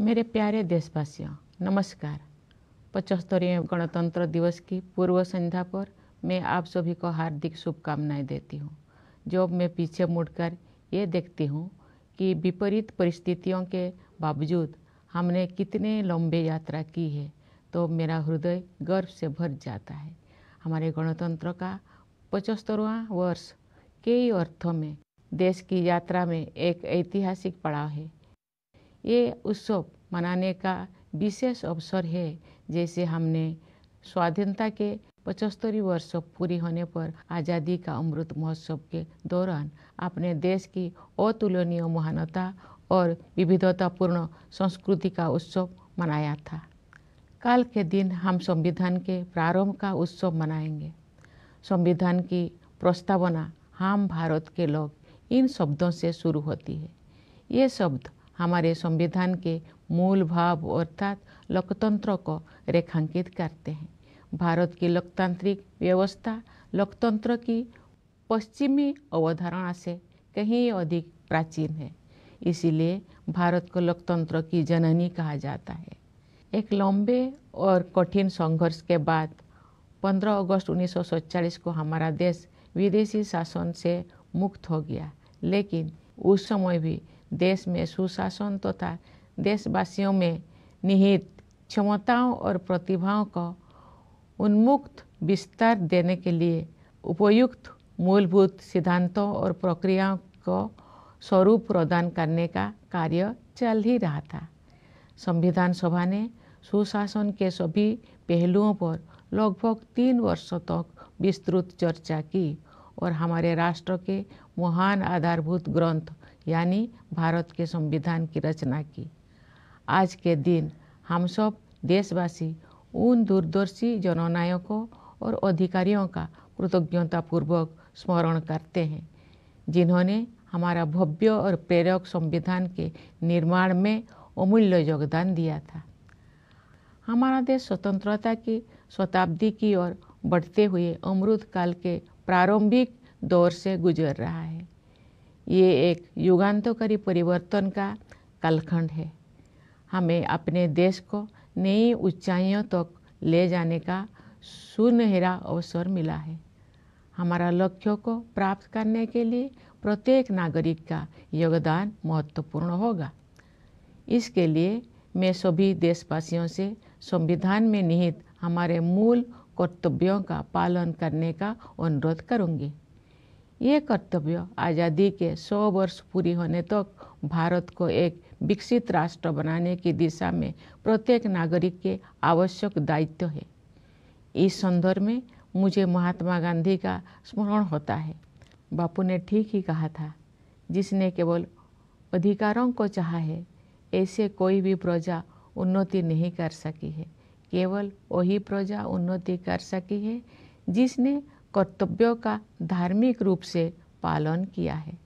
मेरे प्यारे देशवासियों नमस्कार पचहत्तरवें गणतंत्र दिवस की पूर्व संध्या पर मैं आप सभी को हार्दिक शुभकामनाएं देती हूँ जब मैं पीछे मुड़कर ये देखती हूँ कि विपरीत परिस्थितियों के बावजूद हमने कितने लंबे यात्रा की है तो मेरा हृदय गर्व से भर जाता है हमारे गणतंत्र का पचहत्तरवा वर्ष कई अर्थों में देश की यात्रा में एक ऐतिहासिक पड़ाव है ये उत्सव मनाने का विशेष अवसर है जैसे हमने स्वाधीनता के पचहत्तरी वर्ष पूरी होने पर आज़ादी का अमृत महोत्सव के दौरान अपने देश की अतुलनीय महानता और विविधतापूर्ण संस्कृति का उत्सव मनाया था कल के दिन हम संविधान के प्रारंभ का उत्सव मनाएंगे संविधान की प्रस्तावना हम भारत के लोग इन शब्दों से शुरू होती है ये शब्द हमारे संविधान के मूल भाव अर्थात लोकतंत्र को रेखांकित करते हैं भारत की लोकतांत्रिक व्यवस्था लोकतंत्र की पश्चिमी अवधारणा से कहीं अधिक प्राचीन है इसीलिए भारत को लोकतंत्र की जननी कहा जाता है एक लंबे और कठिन संघर्ष के बाद 15 अगस्त 1947 को हमारा देश विदेशी शासन से मुक्त हो गया लेकिन उस समय भी देश में सुशासन तथा तो देशवासियों में निहित क्षमताओं और प्रतिभाओं का उन्मुक्त विस्तार देने के लिए उपयुक्त मूलभूत सिद्धांतों और प्रक्रियाओं को स्वरूप प्रदान करने का कार्य चल ही रहा था संविधान सभा ने सुशासन के सभी पहलुओं पर लगभग तीन वर्षों तक विस्तृत चर्चा की और हमारे राष्ट्र के महान आधारभूत ग्रंथ यानी भारत के संविधान की रचना की आज के दिन हम सब देशवासी उन दूरदर्शी जननायकों और अधिकारियों का कृतज्ञतापूर्वक स्मरण करते हैं जिन्होंने हमारा भव्य और प्रेरक संविधान के निर्माण में अमूल्य योगदान दिया था हमारा देश स्वतंत्रता की शताब्दी की ओर बढ़ते हुए अमृत काल के प्रारंभिक दौर से गुजर रहा है ये एक युगांतोकारी परिवर्तन का कालखंड है हमें अपने देश को नई ऊंचाइयों तक तो ले जाने का सुनहरा अवसर मिला है हमारा लक्ष्यों को प्राप्त करने के लिए प्रत्येक नागरिक का योगदान महत्वपूर्ण होगा इसके लिए मैं सभी देशवासियों से संविधान में निहित हमारे मूल कर्तव्यों का पालन करने का अनुरोध करूंगी ये कर्तव्य आज़ादी के 100 वर्ष पूरी होने तक तो भारत को एक विकसित राष्ट्र बनाने की दिशा में प्रत्येक नागरिक के आवश्यक दायित्व है इस संदर्भ में मुझे महात्मा गांधी का स्मरण होता है बापू ने ठीक ही कहा था जिसने केवल अधिकारों को चाहा है ऐसे कोई भी प्रजा उन्नति नहीं कर सकी है केवल वही प्रजा उन्नति कर सकी है जिसने कर्तव्यों का धार्मिक रूप से पालन किया है